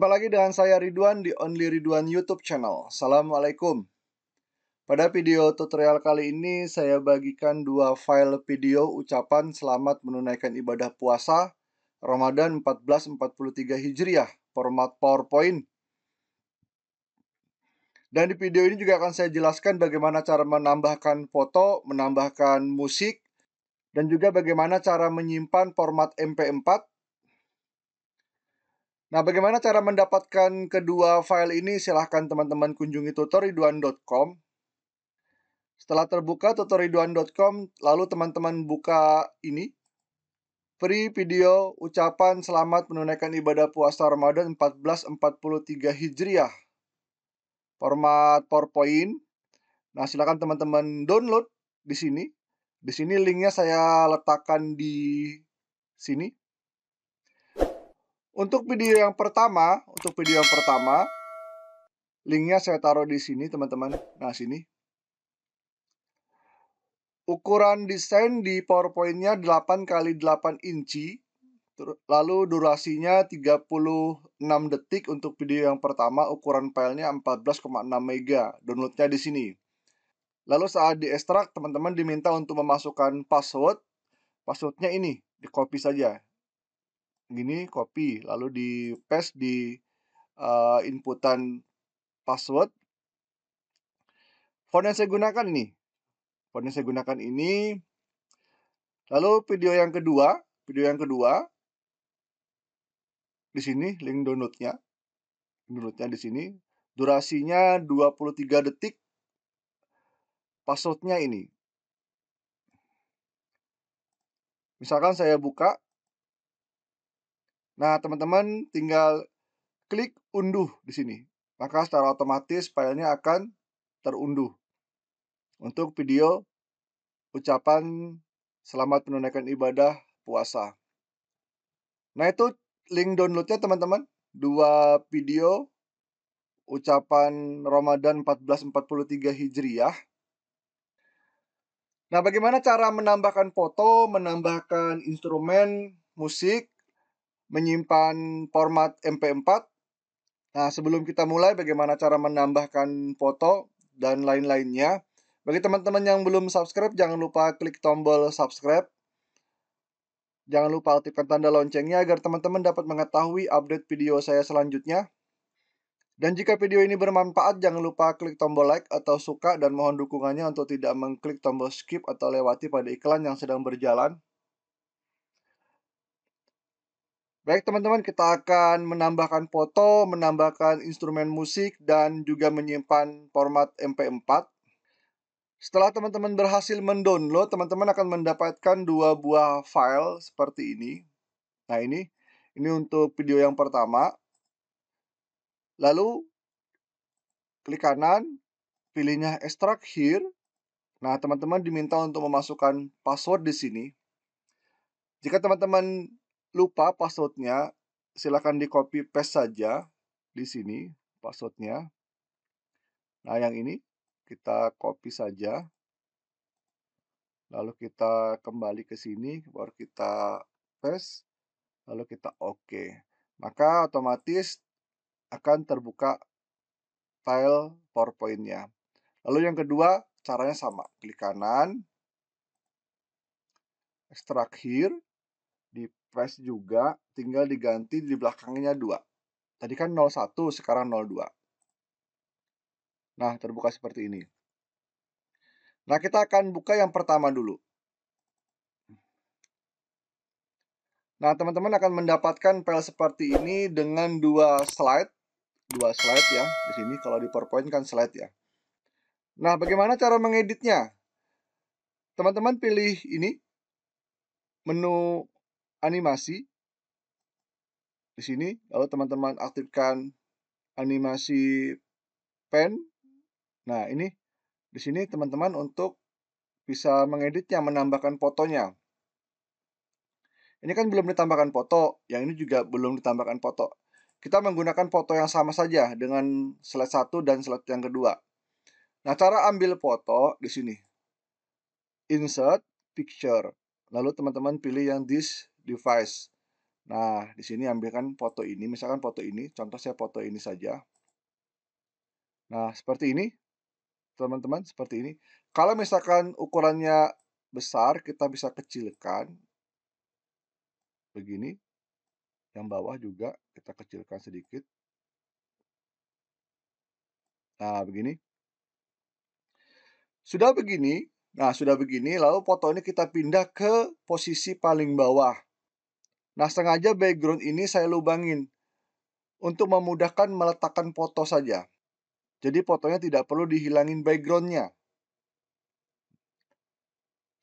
Jumpa lagi dengan saya Ridwan di Only Ridwan YouTube channel. Assalamualaikum. Pada video tutorial kali ini saya bagikan dua file video ucapan selamat menunaikan ibadah puasa Ramadan 1443 Hijriah format PowerPoint. Dan di video ini juga akan saya jelaskan bagaimana cara menambahkan foto, menambahkan musik, dan juga bagaimana cara menyimpan format MP4 Nah, bagaimana cara mendapatkan kedua file ini? Silahkan teman-teman kunjungi tutoriduan.com. Setelah terbuka tutoriduan.com, lalu teman-teman buka ini. Free video ucapan selamat menunaikan ibadah puasa Ramadan 1443 Hijriah. Format PowerPoint. Nah, silahkan teman-teman download di sini. Di sini linknya saya letakkan di sini. Untuk video yang pertama, untuk video yang pertama, linknya saya taruh di sini teman-teman. Nah sini. Ukuran desain di PowerPoint-nya 8 kali 8 inci. Lalu durasinya 36 detik untuk video yang pertama, ukuran filenya 14,6 mega. Downloadnya di sini. Lalu saat di teman-teman diminta untuk memasukkan password. Passwordnya ini, di copy saja gini copy lalu di paste di uh, inputan password font yang saya gunakan ini font yang saya gunakan ini lalu video yang kedua video yang kedua di sini link downloadnya downloadnya di sini durasinya 23 detik passwordnya ini misalkan saya buka Nah, teman-teman tinggal klik unduh di sini. Maka secara otomatis filenya akan terunduh. Untuk video ucapan selamat menunaikan ibadah puasa. Nah, itu link downloadnya teman-teman. Dua video ucapan Ramadan 1443 Hijriah. Nah, bagaimana cara menambahkan foto, menambahkan instrumen musik menyimpan format MP4. Nah, sebelum kita mulai bagaimana cara menambahkan foto dan lain-lainnya. Bagi teman-teman yang belum subscribe, jangan lupa klik tombol subscribe. Jangan lupa aktifkan tanda loncengnya agar teman-teman dapat mengetahui update video saya selanjutnya. Dan jika video ini bermanfaat, jangan lupa klik tombol like atau suka dan mohon dukungannya untuk tidak mengklik tombol skip atau lewati pada iklan yang sedang berjalan. Baik teman-teman, kita akan menambahkan foto, menambahkan instrumen musik, dan juga menyimpan format MP4. Setelah teman-teman berhasil mendownload, teman-teman akan mendapatkan dua buah file seperti ini. Nah ini, ini untuk video yang pertama. Lalu, klik kanan, pilihnya extract here. Nah, teman-teman diminta untuk memasukkan password di sini. Jika teman-teman lupa passwordnya, silakan di copy paste saja di sini passwordnya. Nah, yang ini kita copy saja. Lalu kita kembali ke sini, baru kita paste, lalu kita OK. Maka otomatis akan terbuka file PowerPoint-nya. Lalu yang kedua, caranya sama. Klik kanan, extract here, press juga tinggal diganti di belakangnya 2. Tadi kan 01, sekarang 02. Nah, terbuka seperti ini. Nah, kita akan buka yang pertama dulu. Nah, teman-teman akan mendapatkan file seperti ini dengan dua slide. Dua slide ya, di sini kalau di PowerPoint kan slide ya. Nah, bagaimana cara mengeditnya? Teman-teman pilih ini, menu animasi di sini lalu teman-teman aktifkan animasi pen nah ini di sini teman-teman untuk bisa mengeditnya menambahkan fotonya ini kan belum ditambahkan foto yang ini juga belum ditambahkan foto kita menggunakan foto yang sama saja dengan slide satu dan slide yang kedua nah cara ambil foto di sini insert picture lalu teman-teman pilih yang this device. Nah, di sini ambilkan foto ini, misalkan foto ini, contoh saya foto ini saja. Nah, seperti ini, teman-teman, seperti ini. Kalau misalkan ukurannya besar, kita bisa kecilkan. Begini. Yang bawah juga kita kecilkan sedikit. Nah, begini. Sudah begini. Nah, sudah begini, lalu foto ini kita pindah ke posisi paling bawah. Nah, sengaja background ini saya lubangin untuk memudahkan meletakkan foto saja. Jadi fotonya tidak perlu dihilangin backgroundnya.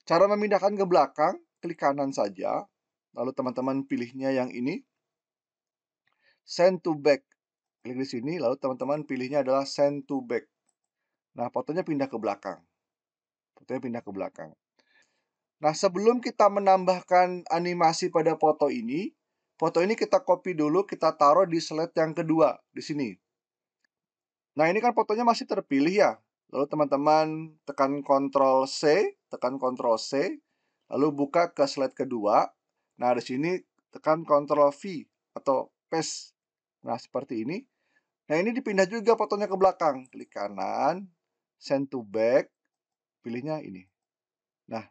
Cara memindahkan ke belakang, klik kanan saja. Lalu teman-teman pilihnya yang ini. Send to back. Klik di sini, lalu teman-teman pilihnya adalah send to back. Nah, fotonya pindah ke belakang. Fotonya pindah ke belakang. Nah, sebelum kita menambahkan animasi pada foto ini, foto ini kita copy dulu, kita taruh di slide yang kedua, di sini. Nah, ini kan fotonya masih terpilih ya. Lalu teman-teman tekan Ctrl C, tekan Ctrl C, lalu buka ke slide kedua. Nah, di sini tekan Ctrl V atau paste. Nah, seperti ini. Nah, ini dipindah juga fotonya ke belakang. Klik kanan, send to back, pilihnya ini. Nah,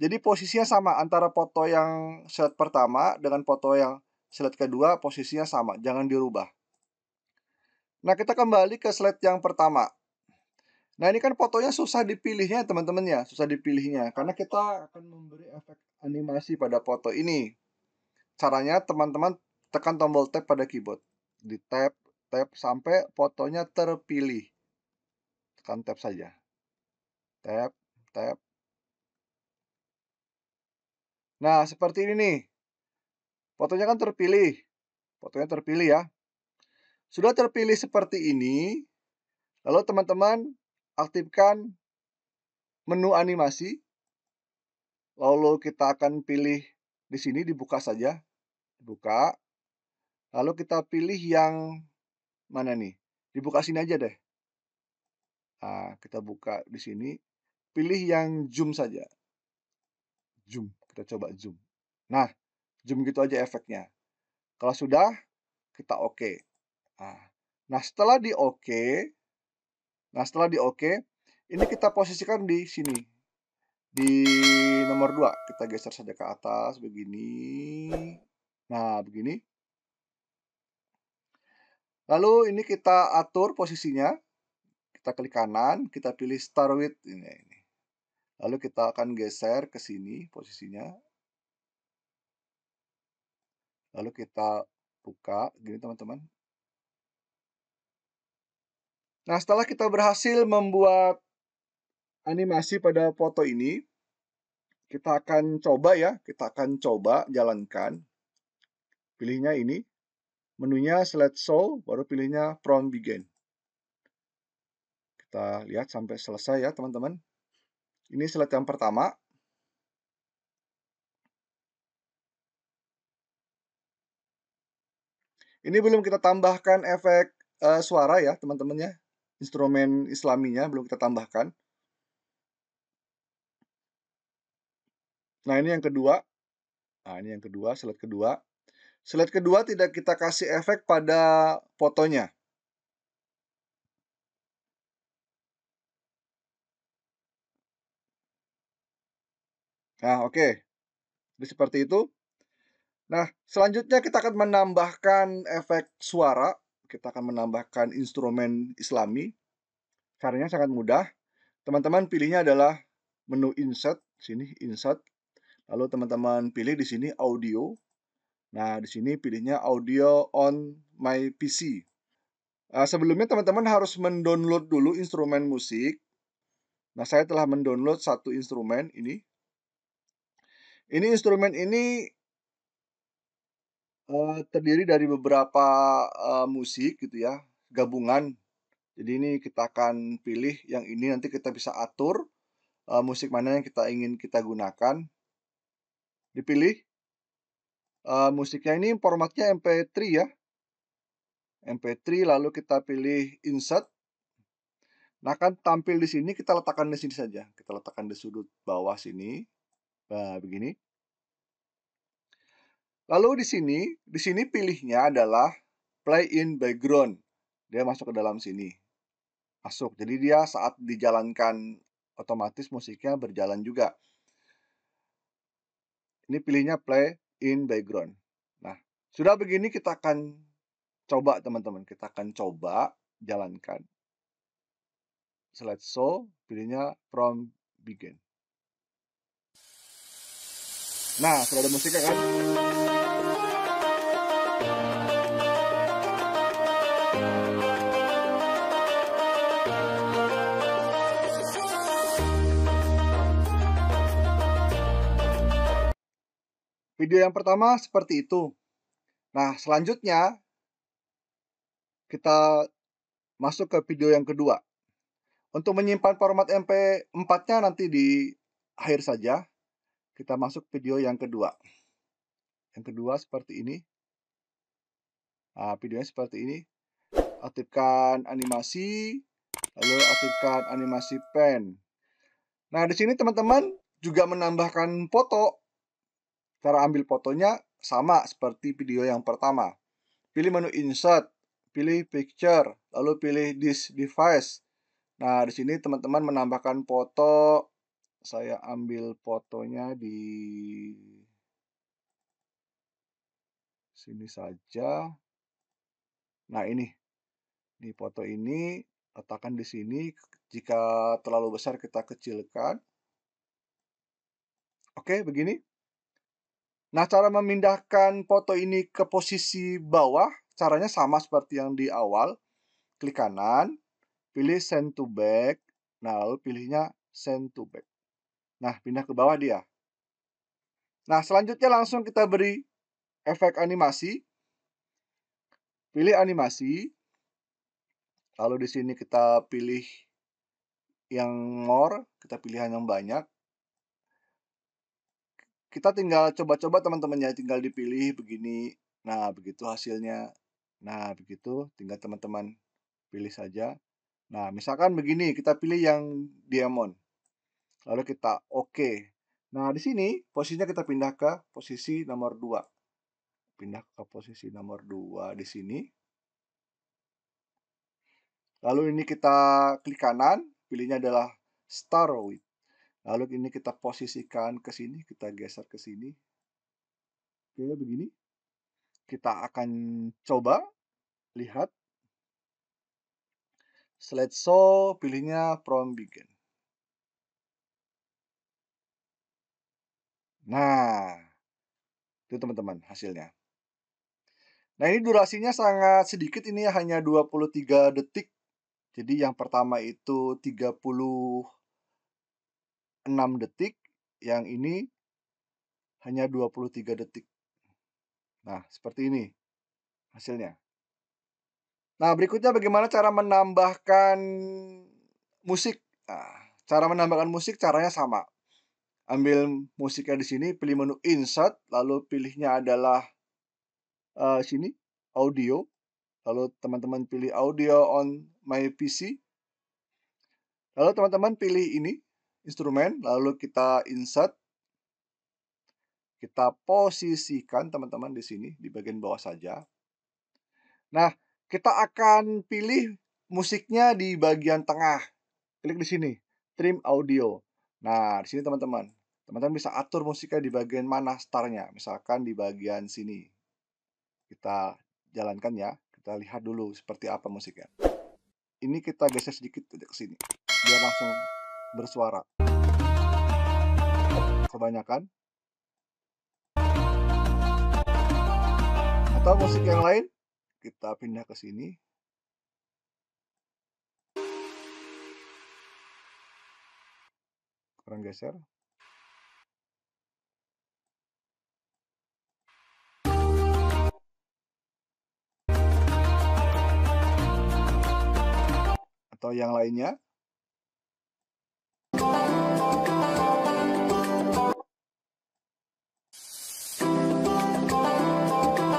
jadi posisinya sama antara foto yang slide pertama dengan foto yang slide kedua posisinya sama, jangan dirubah. Nah, kita kembali ke slide yang pertama. Nah, ini kan fotonya susah dipilihnya teman-teman ya, susah dipilihnya karena kita akan memberi efek animasi pada foto ini. Caranya teman-teman tekan tombol tab pada keyboard. Di tab, tab sampai fotonya terpilih. Tekan tab saja. Tab, tab, Nah, seperti ini nih. Fotonya kan terpilih. Fotonya terpilih ya. Sudah terpilih seperti ini. Lalu teman-teman aktifkan menu animasi. Lalu kita akan pilih di sini dibuka saja. dibuka, Lalu kita pilih yang mana nih? Dibuka sini aja deh. Nah, kita buka di sini. Pilih yang zoom saja. Zoom. Kita coba zoom. Nah, zoom gitu aja efeknya. Kalau sudah, kita oke. Okay. Nah, nah, setelah di oke, okay, nah setelah di oke, okay, ini kita posisikan di sini. Di nomor 2, kita geser saja ke atas begini. Nah, begini. Lalu ini kita atur posisinya. Kita klik kanan, kita pilih start with ini. Lalu kita akan geser ke sini posisinya. Lalu kita buka, gini teman-teman. Nah, setelah kita berhasil membuat animasi pada foto ini, kita akan coba ya, kita akan coba jalankan. Pilihnya ini, menunya show baru pilihnya from begin. Kita lihat sampai selesai ya teman-teman. Ini slide yang pertama. Ini belum kita tambahkan efek uh, suara ya, teman teman ya. Instrumen islaminya belum kita tambahkan. Nah, ini yang kedua. Nah, ini yang kedua, slide kedua. Slide kedua tidak kita kasih efek pada fotonya. Nah, oke. Okay. seperti itu. Nah, selanjutnya kita akan menambahkan efek suara. Kita akan menambahkan instrumen islami. Caranya sangat mudah. Teman-teman pilihnya adalah menu insert. Sini, insert. Lalu teman-teman pilih di sini audio. Nah, di sini pilihnya audio on my PC. Nah, eh, sebelumnya teman-teman harus mendownload dulu instrumen musik. Nah, saya telah mendownload satu instrumen ini. Ini instrumen ini uh, terdiri dari beberapa uh, musik gitu ya, gabungan. Jadi ini kita akan pilih yang ini nanti kita bisa atur uh, musik mana yang kita ingin kita gunakan. Dipilih. Uh, musiknya ini formatnya MP3 ya. MP3 lalu kita pilih insert. Nah, kan tampil di sini kita letakkan di sini saja. Kita letakkan di sudut bawah sini. Nah, begini. Lalu di sini, di sini pilihnya adalah play in background. Dia masuk ke dalam sini. Masuk. Jadi dia saat dijalankan otomatis musiknya berjalan juga. Ini pilihnya play in background. Nah, sudah begini kita akan coba teman-teman. Kita akan coba jalankan. Slide show, pilihnya from begin. Nah, sudah ada musiknya kan? Video yang pertama seperti itu. Nah, selanjutnya kita masuk ke video yang kedua. Untuk menyimpan format MP4-nya nanti di akhir saja. Kita masuk video yang kedua. Yang kedua seperti ini. Nah, videonya seperti ini. Aktifkan animasi, lalu aktifkan animasi pen. Nah, di sini teman-teman juga menambahkan foto. Cara ambil fotonya sama seperti video yang pertama. Pilih menu insert, pilih picture, lalu pilih this device. Nah, di sini teman-teman menambahkan foto, saya ambil fotonya di sini saja. Nah, ini. ini foto ini letakkan di sini. Jika terlalu besar kita kecilkan. Oke, begini. Nah, cara memindahkan foto ini ke posisi bawah, caranya sama seperti yang di awal. Klik kanan, pilih send to back, nah lalu pilihnya send to back. Nah, pindah ke bawah dia. Nah, selanjutnya langsung kita beri efek animasi. Pilih animasi. Lalu di sini kita pilih yang more, kita pilihan yang banyak. Kita tinggal coba-coba teman-temannya, tinggal dipilih begini. Nah, begitu hasilnya. Nah, begitu tinggal teman-teman pilih saja. Nah, misalkan begini, kita pilih yang diamond lalu kita oke. Okay. Nah, di sini posisinya kita pindah ke posisi nomor 2. Pindah ke posisi nomor 2 di sini. Lalu ini kita klik kanan, pilihnya adalah Staroid, Lalu ini kita posisikan ke sini, kita geser ke sini. Oke, begini. Kita akan coba lihat slide show, pilihnya from begin. Nah, itu teman-teman hasilnya. Nah, ini durasinya sangat sedikit, ini hanya 23 detik. Jadi yang pertama itu 36 detik, yang ini hanya 23 detik. Nah, seperti ini hasilnya. Nah, berikutnya bagaimana cara menambahkan musik. Nah, cara menambahkan musik caranya sama ambil musiknya di sini, pilih menu insert, lalu pilihnya adalah uh, sini audio. Lalu teman-teman pilih audio on my PC. Lalu teman-teman pilih ini instrumen, lalu kita insert. Kita posisikan teman-teman di sini di bagian bawah saja. Nah, kita akan pilih musiknya di bagian tengah. Klik di sini, trim audio. Nah, di sini teman-teman, teman-teman bisa atur musiknya di bagian mana startnya misalkan di bagian sini kita jalankan ya kita lihat dulu seperti apa musiknya ini kita geser sedikit ke sini biar langsung bersuara kebanyakan atau musik yang lain kita pindah ke sini kurang geser atau yang lainnya.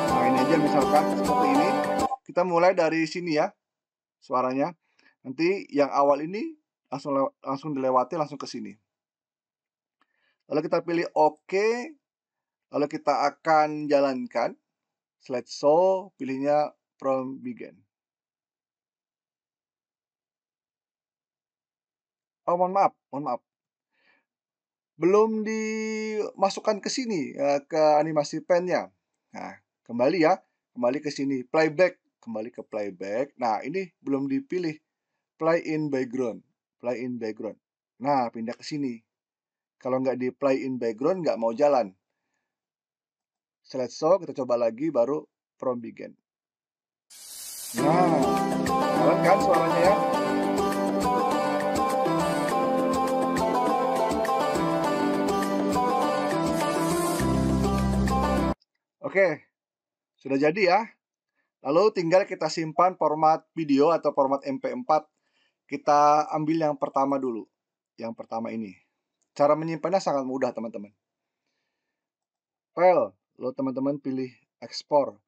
Nah ini aja misalkan seperti ini. Kita mulai dari sini ya suaranya. Nanti yang awal ini langsung langsung dilewati langsung ke sini. Lalu kita pilih OK. Lalu kita akan jalankan. Slideshow pilihnya from begin. Oh, mohon maaf, mohon maaf. Belum dimasukkan ke sini eh, ke animasi pennya. Nah, kembali ya, kembali ke sini playback, kembali ke playback. Nah, ini belum dipilih play in background, play in background. Nah, pindah ke sini. Kalau nggak di play in background, nggak mau jalan. Select so, kita coba lagi, baru from begin. Nah, kalian kan suaranya ya. Oke, sudah jadi ya. Lalu tinggal kita simpan format video atau format MP4. Kita ambil yang pertama dulu. Yang pertama ini. Cara menyimpannya sangat mudah, teman-teman. File, lalu teman-teman pilih ekspor.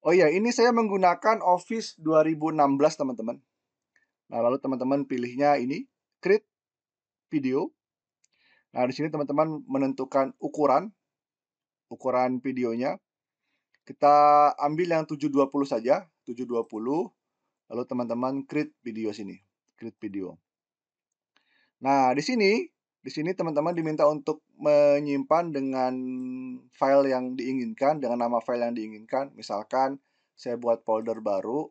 Oh iya, ini saya menggunakan Office 2016, teman-teman. Nah, lalu teman-teman pilihnya ini, create video. Nah, di sini teman-teman menentukan ukuran ukuran videonya. Kita ambil yang 720 saja, 720. Lalu teman-teman create video sini, create video. Nah, di sini di sini teman-teman diminta untuk menyimpan dengan file yang diinginkan, dengan nama file yang diinginkan. Misalkan saya buat folder baru.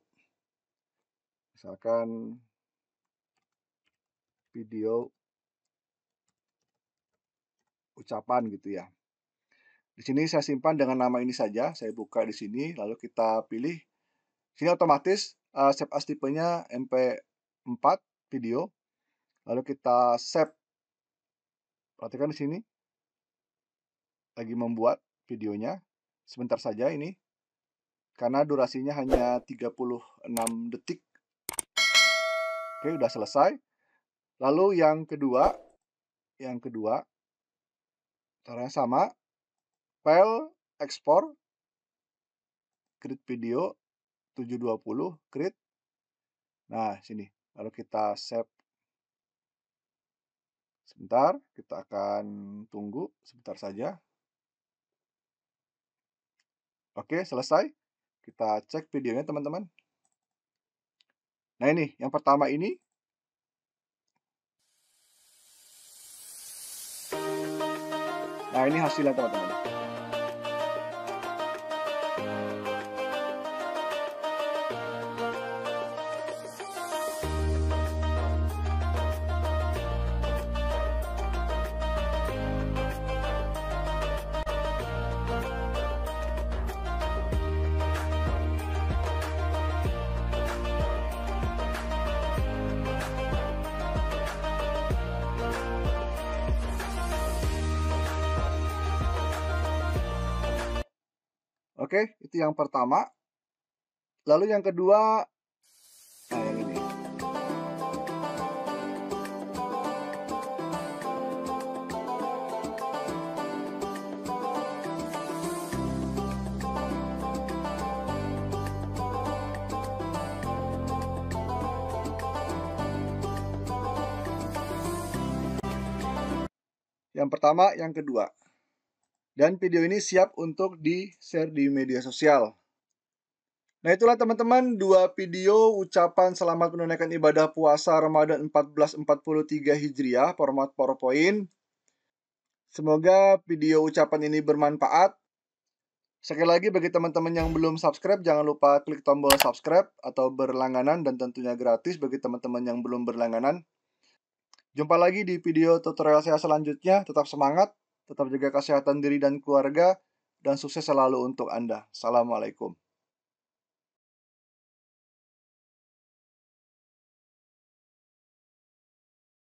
Misalkan video ucapan gitu ya. Di sini saya simpan dengan nama ini saja. Saya buka di sini, lalu kita pilih. Di sini otomatis uh, save as tipenya MP4 video. Lalu kita save. Perhatikan di sini. Lagi membuat videonya. Sebentar saja ini. Karena durasinya hanya 36 detik. Oke, sudah selesai. Lalu yang kedua, yang kedua caranya sama, file ekspor create video 720 create nah sini lalu kita save sebentar kita akan tunggu sebentar saja oke selesai kita cek videonya teman-teman nah ini yang pertama ini nah ini hasilnya teman-teman Oke, itu yang pertama. Lalu yang kedua, nah yang ini. Yang pertama, yang kedua. Dan video ini siap untuk di-share di media sosial. Nah itulah teman-teman dua video ucapan selamat menunaikan ibadah puasa Ramadan 1443 Hijriah format PowerPoint. Semoga video ucapan ini bermanfaat. Sekali lagi bagi teman-teman yang belum subscribe jangan lupa klik tombol subscribe atau berlangganan dan tentunya gratis bagi teman-teman yang belum berlangganan. Jumpa lagi di video tutorial saya selanjutnya. Tetap semangat, tetap jaga kesehatan diri dan keluarga, dan sukses selalu untuk Anda. Assalamualaikum.